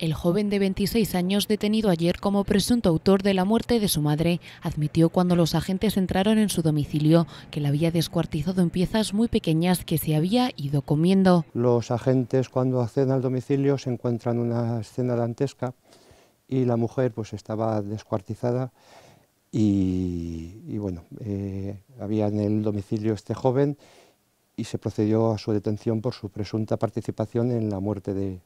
El joven de 26 años, detenido ayer como presunto autor de la muerte de su madre, admitió cuando los agentes entraron en su domicilio que la había descuartizado en piezas muy pequeñas que se había ido comiendo. Los agentes cuando acceden al domicilio se encuentran una escena dantesca y la mujer pues estaba descuartizada y, bueno, eh, había en el domicilio este joven y se procedió a su detención por su presunta participación en la muerte de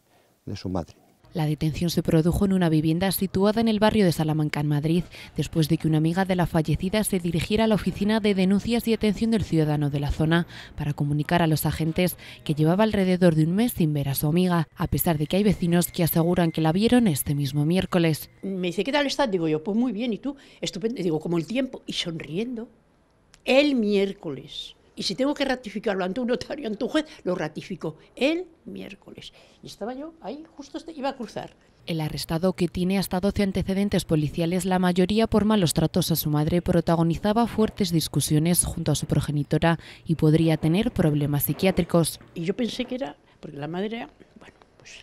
su madre. La detención se produjo en una vivienda situada en el barrio de Salamanca, en Madrid, después de que una amiga de la fallecida se dirigiera a la oficina de denuncias y atención del ciudadano de la zona para comunicar a los agentes que llevaba alrededor de un mes sin ver a su amiga, a pesar de que hay vecinos que aseguran que la vieron este mismo miércoles. Me dice, ¿qué tal estás? Digo yo, pues muy bien, ¿y tú? Estupendo. Digo, como el tiempo. Y sonriendo. El miércoles. Y si tengo que ratificarlo ante un notario, ante un juez, lo ratifico el miércoles. Y estaba yo ahí, justo este, iba a cruzar. El arrestado, que tiene hasta 12 antecedentes policiales, la mayoría por malos tratos a su madre, protagonizaba fuertes discusiones junto a su progenitora y podría tener problemas psiquiátricos. Y yo pensé que era, porque la madre, bueno, pues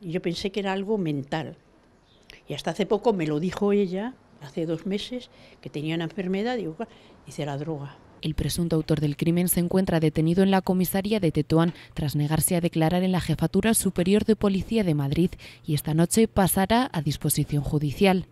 yo pensé que era algo mental. Y hasta hace poco me lo dijo ella, hace dos meses, que tenía una enfermedad, y dice la droga. El presunto autor del crimen se encuentra detenido en la comisaría de Tetuán tras negarse a declarar en la Jefatura Superior de Policía de Madrid y esta noche pasará a disposición judicial.